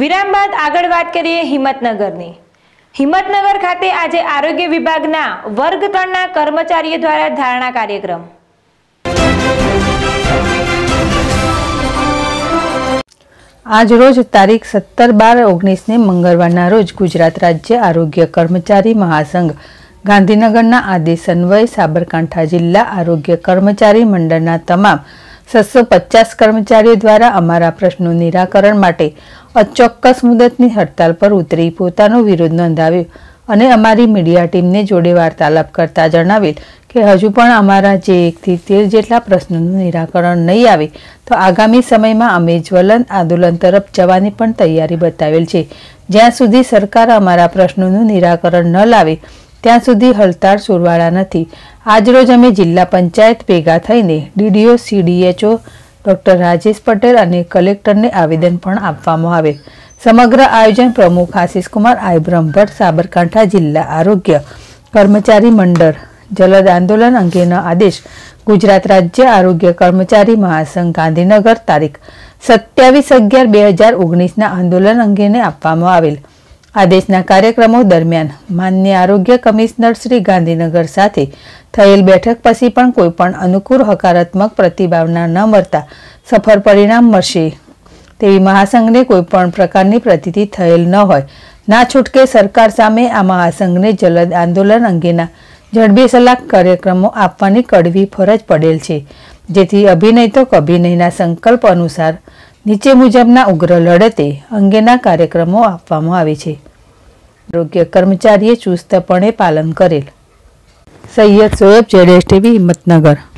વિરામ બાદ આગળ વાત કરીએ હિંમતનગરની હિંમતનગર ખાતે આજે આરોગ્ય વિભાગના વર્ગ ત્રણના કર્મચારીઓ દ્વારા ધારણા કાર્યક્રમ આજરોજ તારીખ સત્તર બાર ઓગણીસને મંગળવારના રોજ ગુજરાત રાજ્ય આરોગ્ય કર્મચારી મહાસંઘ ગાંધીનગરના આદેશ અન્વયે સાબરકાંઠા જિલ્લા આરોગ્ય કર્મચારી મંડળના તમામ છસો પચાસ કર્મચારીઓ દ્વારા અમારા પ્રશ્નો નિરાકરણ માટે અચોક્કસ મુદતની હડતાલ પર ઉતરી પોતાનો વિરોધ નોંધાવ્યો અને અમારી મીડિયા ટીમને જોડે વાર્તાલાપ કરતા જણાવેલ કે હજુ પણ અમારા જે એકથી તેર જેટલા પ્રશ્નોનું નિરાકરણ નહીં આવે તો આગામી સમયમાં અમે જ્વલન આંદોલન તરફ જવાની પણ તૈયારી બતાવેલ છે જ્યાં સુધી સરકાર અમારા પ્રશ્નોનું નિરાકરણ ન લાવે ત્યાં સુધી હડતાળ સુરવાળા નથી આજરોજ અમે જિલ્લા પંચાયત ભેગા થઈને DDO CDHO doctor Rajesh Patel અને કલેક્ટરને આવેદન પણ આપવામાં આવે સમગ્ર આયોજન પ્રમુખ આશિષકુમાર આયબ્રમ ભટ્ટ સાબરકાંઠા જિલ્લા આરોગ્ય કર્મચારી મંડળ જલદ આંદોલન અંગેના આદેશ ગુજરાત રાજ્ય આરોગ્ય કર્મચારી મહાસંઘ ગાંધીનગર તારીખ સત્યાવીસ અગિયાર બે હજાર ઓગણીસના આંદોલન અંગેને આપવામાં આવેલ આદેશના કાર્યક્રમો દરમિયાન માન્ય આરોગ્ય કમિશનર શ્રી ગાંધીનગર સાથે થયેલ બેઠક પછી પણ કોઈપણ અનુકૂળ હકારાત્મક પ્રતિભાવના ન મળતા સફળ પરિણામ મળશે તેવી મહાસંઘને કોઈપણ પ્રકારની પ્રતીતિ થયેલ ન હોય ના છૂટકે સરકાર સામે આ મહાસંઘને જલદ આંદોલન અંગેના ઝડપી સલાહ કાર્યક્રમો આપવાની કડવી ફરજ પડેલ છે જેથી અભિનય તો અભિનયના સંકલ્પ અનુસાર નીચે મુજબના ઉગ્ર લડતે અંગેના કાર્યક્રમો આપવામાં આવે છે आरोग्य कर्मचारी चुस्तपणे पालन करेल सोयब शोएब जडेज टी वी हिंमतनगर